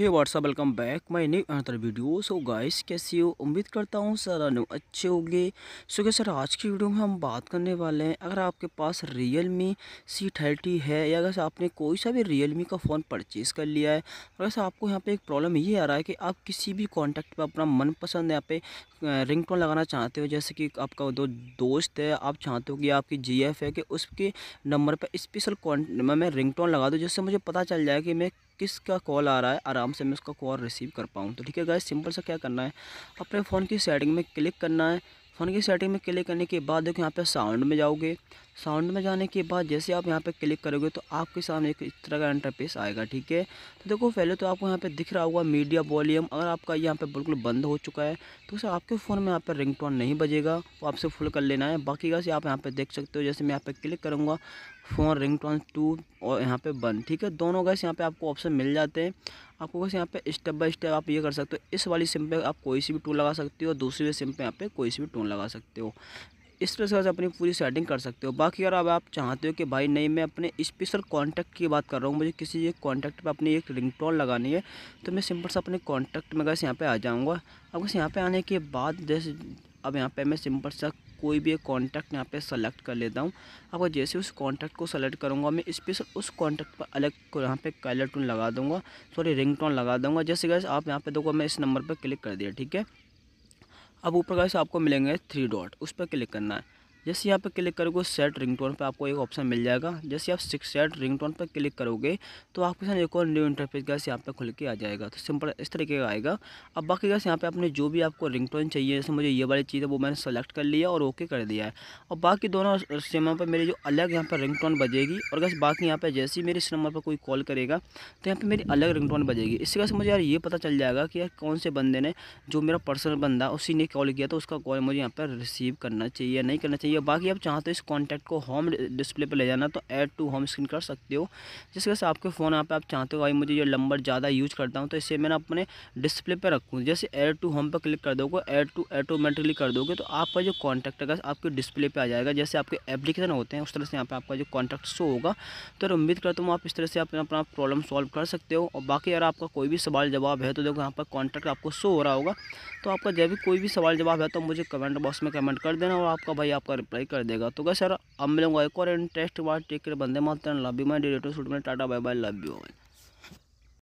hey what's up welcome back my new another video so guys कैसे हो उम्मीद करता हूँ सर अनु अच्छे होंगे सो क्या सर आज की वीडियो में हम बात करने वाले हैं अगर आपके पास रियल मी सी थर्टी है या अगर आपने कोई सा भी रियल मी का फ़ोन परचेज़ कर लिया है अगर आपको यहाँ पे एक प्रॉब्लम ये आ रहा है कि आप किसी भी कॉन्टैक्ट पर अपना मनपसंद यहाँ पे रिंग टोन लगाना चाहते हो जैसे कि आपका दो दोस्त है आप चाहते हो कि आपकी जी है कि उसके नंबर पर स्पेशल मैं रिंग टोन लगा दूँ जिससे मुझे पता चल जाए कि मैं किसका कॉल आ रहा है आराम से मैं उसका कॉल रिसीव कर पाऊँ तो ठीक है गाइस सिंपल सा क्या करना है अपने फ़ोन की सेटिंग में क्लिक करना है फ़ोन की सेटिंग में क्लिक करने के बाद देखो यहाँ पे साउंड में जाओगे साउंड में जाने के बाद जैसे आप यहाँ पे क्लिक करोगे तो आपके सामने एक इस तरह का इंटरफेस आएगा ठीक है तो देखो पहले तो आपको यहाँ पे दिख रहा होगा मीडिया वॉल्यूम अगर आपका यहाँ पे बिल्कुल बंद हो चुका है तो उसे आपके फ़ोन में यहाँ पर रिंग नहीं बजेगा वो आपसे फुल कर लेना है बाकी का से आप यहाँ पर देख सकते हो जैसे मैं यहाँ पर क्लिक करूँगा फ़ोन रिंग टोन टू और यहाँ पे बंद ठीक है दोनों गैस यहाँ पे आपको ऑप्शन मिल जाते हैं आपको बस यहाँ पे स्टेप बाय स्टेप आप ये कर सकते हो इस वाली सिम पे आप कोई सी भी टूल लगा सकते हो दूसरी वाली सिम पे यहाँ पे कोई सी भी टूल लगा सकते हो इस तरह से अपनी पूरी सेटिंग कर सकते हो बाकी अगर अब आप चाहते हो कि भाई नहीं मैं अपने स्पेशल कॉन्टैक्ट की बात कर रहा हूँ मुझे किसी एक कॉन्टैक्ट पे अपनी एक रिंग टोन लगानी है तो मैं सिंपल से अपने कॉन्टैक्ट में गैस यहाँ पे आ जाऊँगा अब बस यहाँ पे आने के बाद जैसे अब यहाँ पे मैं सिंपल सा कोई भी एक कॉन्टैक्ट यहाँ पे सेलेक्ट कर लेता हूँ अब जैसे उस कॉन्टैक्ट को सेलेक्ट करूँगा मैं स्पेशल उस कॉन्टैक्ट पर अलग को यहाँ पे कलर टून लगा दूँगा सॉरी रिंग टोन लगा दूँगा जैसे गैस आप यहाँ पे देखो मैं इस नंबर पर क्लिक कर दिया ठीक है अब ऊपर गैस आपको मिलेंगे थ्री डॉट उस पर क्लिक करना है जैसे यहाँ पर क्लिक करोगे सेट रिंगटोन पर आपको एक ऑप्शन मिल जाएगा जैसे आप सिक्स सेट रिंगटोन पर क्लिक करोगे तो आपके साथ एक और न्यू इंटरफेस गैस यहाँ पर खुल के आ जाएगा तो सिंपल इस तरीके का आएगा अब बाकी गैस यहाँ पे आपने जो भी आपको रिंगटोन चाहिए जैसे मुझे ये वाली चीज़ है वो मैंने सेलेक्ट कर लिया और ओके कर दिया है और बाकी दोनों सिनेमा पर मेरी जो अलग यहाँ पर टोन बजेगी और गैस बाकी यहाँ पर जैसे ही मेरे इस नंबर पर कोई कॉल करेगा तो यहाँ पर मेरी अलग टोन बजेगी इसी वैसे मुझे यार ये पता चल जाएगा कि यार कौन से बंदे ने जो मेरा पर्सनल बंदा उसी ने कॉल किया तो उसका कॉल मुझे यहाँ पर रिसीव करना चाहिए नहीं करना चाहिए चाहिए बाकी आप चाहते हो तो इस कॉन्टैक्ट को होम डिस्प्ले पर ले जाना तो ऐड टू होम स्क्रीन कर सकते हो जिस वजह से आपके फ़ोन यहाँ पर आप चाहते हो भाई मुझे ये नंबर ज़्यादा यूज करता हूँ तो इसे मैं अपने डिस्प्ले पर रखूँ जैसे ऐड टू होम पर क्लिक कर दोगे ऐड टू ऑटोमेटिकली कर दोगे तो आपका जो कॉन्टैक्ट है आपके डिस्प्ले पर आ जाएगा जैसे आपके एप्लीकेशन होते हैं उस तरह से यहाँ पर आपका जो कॉन्टैक्ट शो होगा तो उम्मीद करता हूँ आप इस तरह से अपना अपना प्रॉब्लम सॉल्व कर सकते हो और बाकी अगर आपका कोई भी सवाल जवाब है तो देखो यहाँ पर कॉन्टैक्ट आपको शो हो रहा होगा तो आपका जब भी कोई भी सवाल जवाब है तो मुझे कमेंट बॉक्स में कमेंट कर देना और आपका भाई आपका रिप्लाई कर देगा तो क्या सर अब मिलूंगा एक और इंटरेस्ट वाट टेक कर बंदे मात्र लाभ यू माई डिरेक्टर शूट में tata bye bye love you